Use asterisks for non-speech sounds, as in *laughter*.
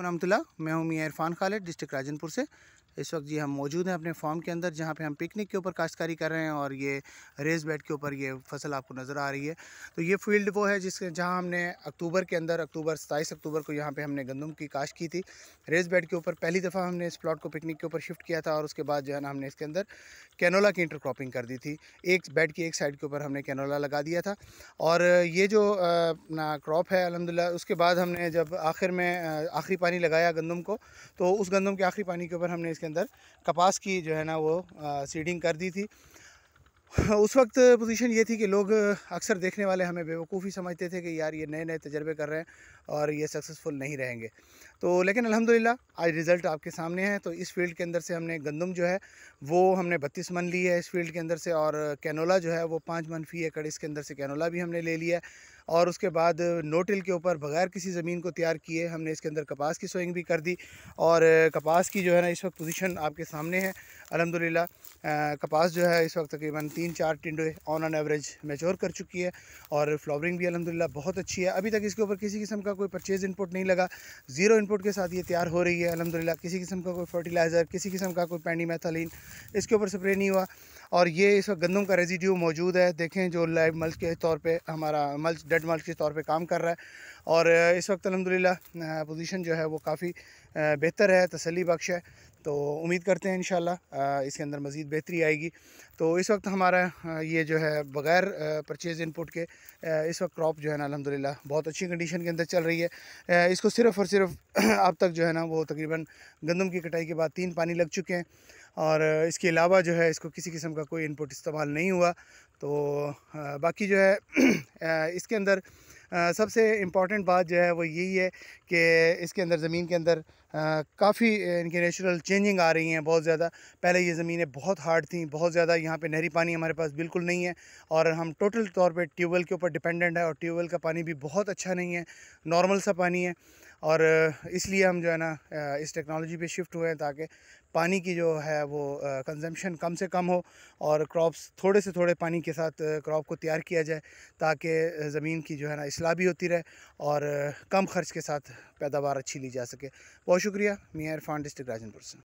वरहमतुल्ला मैं हूं मियाँ इरफान खालिद डिस्ट्रिक्ट राजनपुर से इस वक्त जी हम मौजूद हैं अपने फार्म के अंदर जहां पे हम पिकनिक के ऊपर काश्तकारी कर रहे हैं और ये रेस बेड के ऊपर ये फसल आपको नज़र आ रही है तो ये फील्ड वो है जिसके जहां हमने अक्टूबर के अंदर अक्टूबर सताईस अक्टूबर को यहाँ पर हमने गंदम की काश्त की थी रेस बेड के ऊपर पहली दफ़ा हमने इस प्लाट को पिकनिक के ऊपर शिफ्ट किया था और उसके बाद जो है ना हमने इसके अंदर कैनोला की इंटरक्रॉपिंग कर दी थी एक बेड की एक साइड के ऊपर हमने कैनोला लगा दिया था और ये जो अपना क्रॉप है अलहमदिल्ला उसके बाद हमने जब आखिर में आखिरी पानी लगाया गंदम को तो उस गंदम के आखिरी पानी के ऊपर हमने इसके अंदर कपास की जो है ना वो सीडिंग कर दी थी उस वक्त पोजीशन ये थी कि लोग अक्सर देखने वाले हमें बेवकूफ़ी समझते थे कि यार ये नए नए तजर्बे कर रहे हैं और ये सक्सेसफुल नहीं रहेंगे तो लेकिन अल्हम्दुलिल्लाह आज रिज़ल्ट आपके सामने है तो इस फील्ड के अंदर से हमने गंदम जो है वो हमने बत्तीस मन ली है इस फील्ड के अंदर से और कैनोला जो है वो पाँच मन फ़ी एकड़ इसके अंदर से कैनोला भी हमने ले लिया है और उसके बाद नोटिल के ऊपर बगैर किसी ज़मीन को तैयार किए हमने इसके अंदर कपास की सोइंग भी कर दी और कपास की जो है ना इस वक्त पोजीशन आपके सामने है अलहमदिल्ला कपास जो है इस वक्त तकरीबन तीन चार टिंडे ऑन एन एवरेज मेच्योर कर चुकी है और फ्लावरिंग भी अलहमदिल्ला बहुत अच्छी है अभी तक इसके ऊपर किसी किस्म का कोई परचेज़ इनपुट नहीं लगा ज़ीरो इनपुट के साथ ये तैयार हो रही है अलहमदिल्ला किसी किस्म का कोई फर्टिलाइज़र किसी किस्म का कोई पैंडी मैथालीन इसके ऊपर स्प्रे नहीं हुआ और ये इस वक्त गंदम का रेजिड्यू मौजूद है देखें जो लाइव मल्च के तौर पे हमारा मल्च डेड मल्च के तौर पे काम कर रहा है और इस वक्त अलहमदिल्ला पोजीशन जो है वो काफ़ी बेहतर है तसली बख्श है तो उम्मीद करते हैं इन इसके अंदर मज़ीद बेहतरी आएगी तो इस वक्त हमारा ये जो है बग़ैर परचेज़ इनपुट के इस वक्त क्रॉप जो है ना अलहमदिल्ला बहुत अच्छी कंडीशन के अंदर चल रही है इसको सिर्फ़ और सिर्फ *clears throat* अब तक जो है ना वो तकरीबन गंदम की कटाई के बाद तीन पानी लग चुके हैं और इसके अलावा जो है इसको किसी किस्म का कोई इनपुट इस्तेमाल नहीं हुआ तो बाकी जो है *clears throat* इसके अंदर सबसे इम्पॉर्टेंट बात जो है वो यही है कि इसके अंदर ज़मीन के अंदर काफ़ी इनके नेचुरल चेंजिंग आ रही हैं बहुत ज़्यादा पहले ये ज़मीनें बहुत हार्ड थी बहुत ज़्यादा यहाँ पे नहरी पानी हमारे पास बिल्कुल नहीं है और हम टोटल तौर पे ट्यूबवेल के ऊपर डिपेंडेंट है और ट्यूबवेल का पानी भी बहुत अच्छा नहीं है नॉर्मल सा पानी है और इसलिए हम जो है ना इस टेक्नोलॉजी पर शिफ्ट हुए हैं ताकि पानी की जो है वो कंजम्पशन कम से कम हो और क्रॉप्स थोड़े से थोड़े पानी के साथ क्रॉप को तैयार किया जाए ताकि ज़मीन की जो है ना असलाह भी होती रहे और कम खर्च के साथ पैदावार अच्छी ली जा सके बहुत शुक्रिया मियाँ इरफान डिस्ट्रिक्ट राजनपुर से